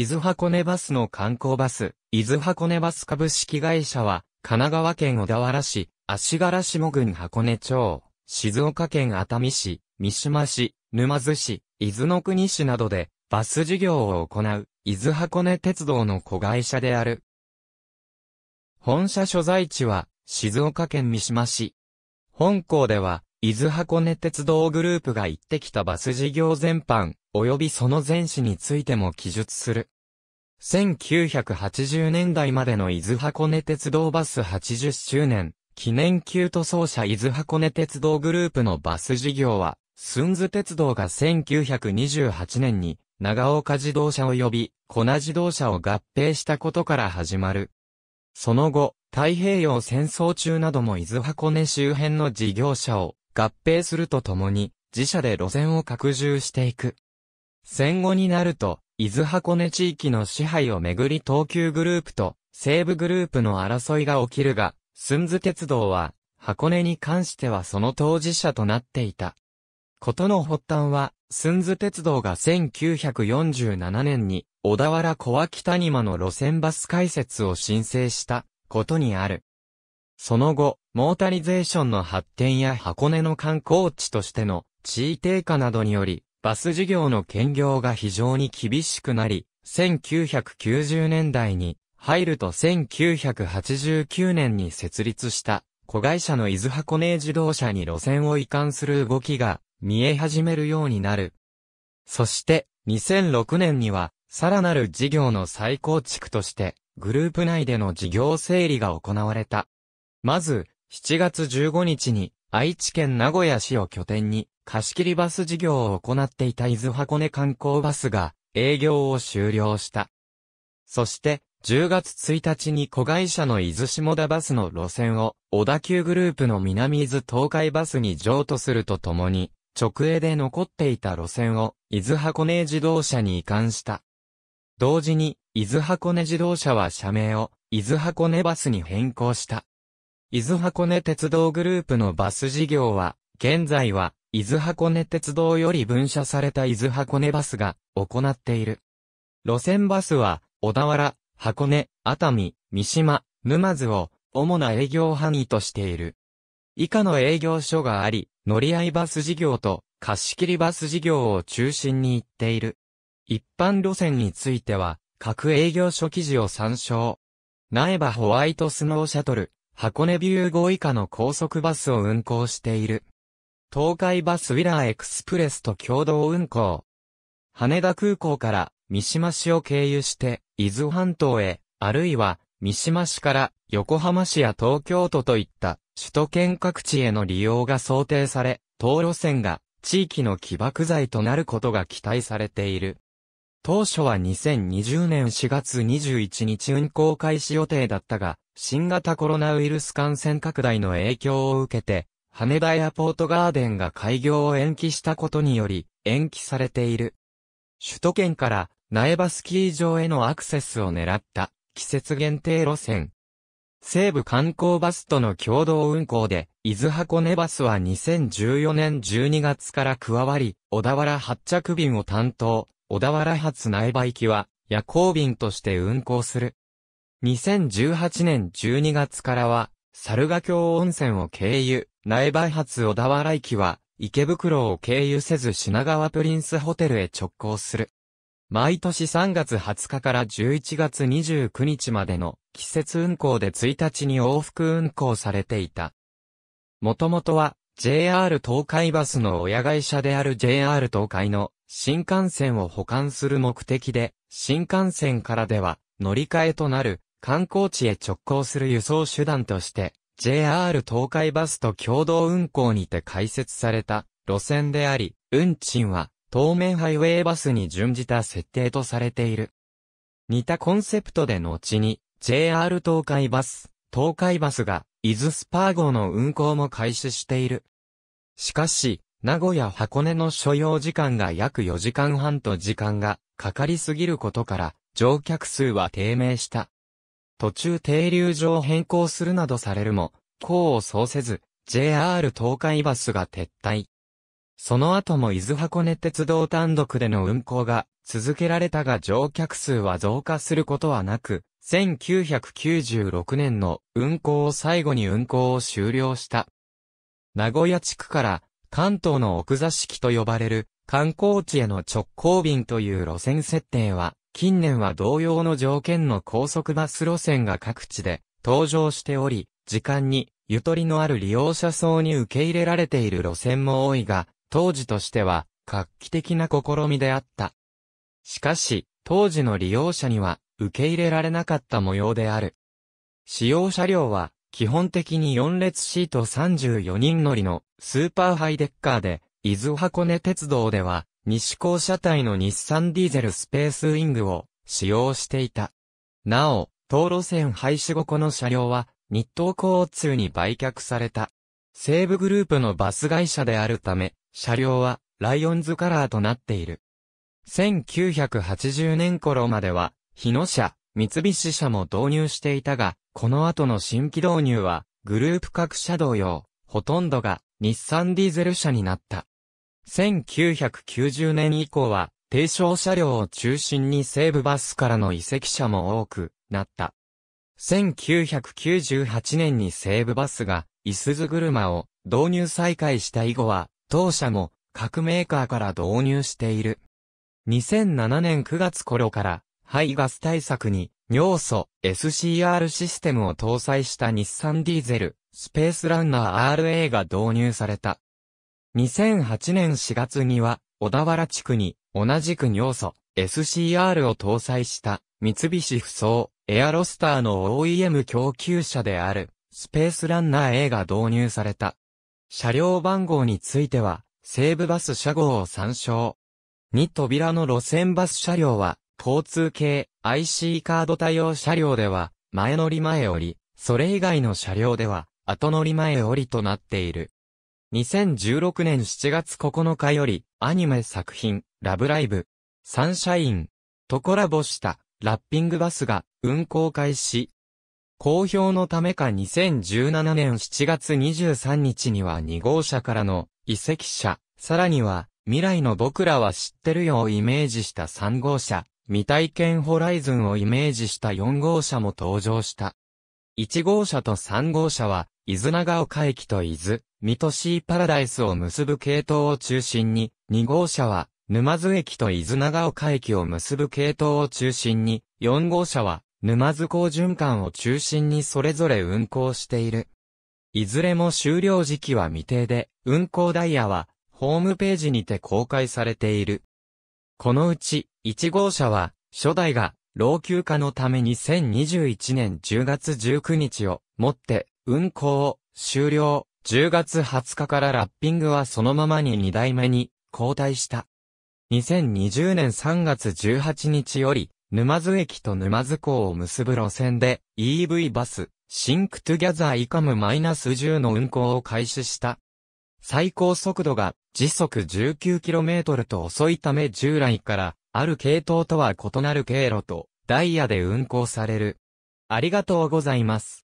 伊豆箱根バスの観光バス、伊豆箱根バス株式会社は、神奈川県小田原市、足柄下郡箱根町、静岡県熱海市、三島市、沼津市、伊豆の国市などで、バス事業を行う、伊豆箱根鉄道の子会社である。本社所在地は、静岡県三島市。本校では、伊豆箱根鉄道グループが行ってきたバス事業全般、及びその前史についても記述する。1980年代までの伊豆箱根鉄道バス80周年、記念級塗装車伊豆箱根鉄道グループのバス事業は、ンズ鉄道が1928年に長岡自動車及び粉自動車を合併したことから始まる。その後、太平洋戦争中なども伊豆箱根周辺の事業者を合併するとともに、自社で路線を拡充していく。戦後になると、伊豆箱根地域の支配をめぐり東急グループと西部グループの争いが起きるが、寸津鉄道は、箱根に関してはその当事者となっていた。ことの発端は、寸津鉄道が1947年に、小田原小脇谷間の路線バス開設を申請したことにある。その後、モータリゼーションの発展や箱根の観光地としての地位低下などにより、バス事業の兼業が非常に厳しくなり、1990年代に入ると1989年に設立した子会社の伊豆箱根自動車に路線を移管する動きが見え始めるようになる。そして2006年にはさらなる事業の再構築としてグループ内での事業整理が行われた。まず7月15日に愛知県名古屋市を拠点に貸切バス事業を行っていた伊豆箱根観光バスが営業を終了した。そして、10月1日に子会社の伊豆下田バスの路線を、小田急グループの南伊豆東海バスに譲渡するとともに、直営で残っていた路線を、伊豆箱根自動車に移管した。同時に、伊豆箱根自動車は社名を、伊豆箱根バスに変更した。伊豆箱根鉄道グループのバス事業は、現在は、伊豆箱根鉄道より分社された伊豆箱根バスが行っている。路線バスは、小田原、箱根、熱海、三島、沼津を主な営業範囲としている。以下の営業所があり、乗り合いバス事業と貸し切りバス事業を中心に行っている。一般路線については、各営業所記事を参照。苗場ホワイトスノーシャトル、箱根ビュー号以下の高速バスを運行している。東海バスウィラーエクスプレスと共同運行。羽田空港から三島市を経由して伊豆半島へ、あるいは三島市から横浜市や東京都といった首都圏各地への利用が想定され、道路線が地域の起爆剤となることが期待されている。当初は2020年4月21日運行開始予定だったが、新型コロナウイルス感染拡大の影響を受けて、羽田エアポートガーデンが開業を延期したことにより、延期されている。首都圏から苗場スキー場へのアクセスを狙った季節限定路線。西部観光バスとの共同運行で、伊豆箱根バスは2014年12月から加わり、小田原発着便を担当、小田原発苗場行きは夜行便として運行する。2018年12月からは、猿ヶ京温泉を経由、苗場発小田原駅は、池袋を経由せず品川プリンスホテルへ直行する。毎年3月20日から11月29日までの季節運行で1日に往復運行されていた。もともとは JR 東海バスの親会社である JR 東海の新幹線を保管する目的で、新幹線からでは乗り換えとなる観光地へ直行する輸送手段として JR 東海バスと共同運行にて開設された路線であり、運賃は当面ハイウェイバスに準じた設定とされている。似たコンセプトで後に JR 東海バス、東海バスが伊豆スパー号の運行も開始している。しかし、名古屋箱根の所要時間が約4時間半と時間がかかりすぎることから乗客数は低迷した。途中停留場変更するなどされるも、功を奏せず、JR 東海バスが撤退。その後も伊豆箱根鉄道単独での運行が続けられたが乗客数は増加することはなく、1996年の運行を最後に運行を終了した。名古屋地区から関東の奥座敷と呼ばれる観光地への直行便という路線設定は近年は同様の条件の高速バス路線が各地で登場しており、時間にゆとりのある利用者層に受け入れられている路線も多いが、当時としては画期的な試みであった。しかし、当時の利用者には受け入れられなかった模様である。使用車両は基本的に4列シート34人乗りのスーパーハイデッカーで、伊豆箱根鉄道では西高車体の日産ディーゼルスペースウィングを使用していた。なお、道路線廃止後この車両は、日東交通に売却された。西武グループのバス会社であるため、車両はライオンズカラーとなっている。1980年頃までは、日野車、三菱車も導入していたが、この後の新規導入は、グループ各社同様、ほとんどが日産ディーゼル車になった。1990年以降は、低床車両を中心に西武バスからの移籍者も多くなった。1998年に西武バスが、イスズ車を導入再開した以後は、当社も各メーカーから導入している。2007年9月頃から、排ガス対策に、尿素 SCR システムを搭載した日産ディーゼル、スペースランナー RA が導入された。2008年4月には、小田原地区に、同じく尿素、SCR を搭載した、三菱不走、エアロスターの OEM 供給者である、スペースランナー A が導入された。車両番号については、西武バス車号を参照。2扉の路線バス車両は、交通系 IC カード対応車両では、前乗り前折り、それ以外の車両では、後乗り前折りとなっている。2016年7月9日より、アニメ作品、ラブライブ、サンシャイン、とコラボした、ラッピングバスが、運行開始。公表のためか2017年7月23日には2号車からの、移籍車、さらには、未来の僕らは知ってるよをイメージした3号車、未体験ホライズンをイメージした4号車も登場した。1号車と3号車は、伊豆長岡駅と伊豆、水戸シーパラダイスを結ぶ系統を中心に、2号車は、沼津駅と伊豆長岡駅を結ぶ系統を中心に、4号車は、沼津港循環を中心にそれぞれ運行している。いずれも終了時期は未定で、運行ダイヤは、ホームページにて公開されている。このうち、1号車は、初代が、老朽化のために2021年10月19日をもって運行、終了、10月20日からラッピングはそのままに2代目に交代した。2020年3月18日より、沼津駅と沼津港を結ぶ路線で EV バス、シンクトゥギャザーイカムマイナス -10 の運行を開始した。最高速度が時速 19km と遅いため従来からある系統とは異なる経路とダイヤで運行される。ありがとうございます。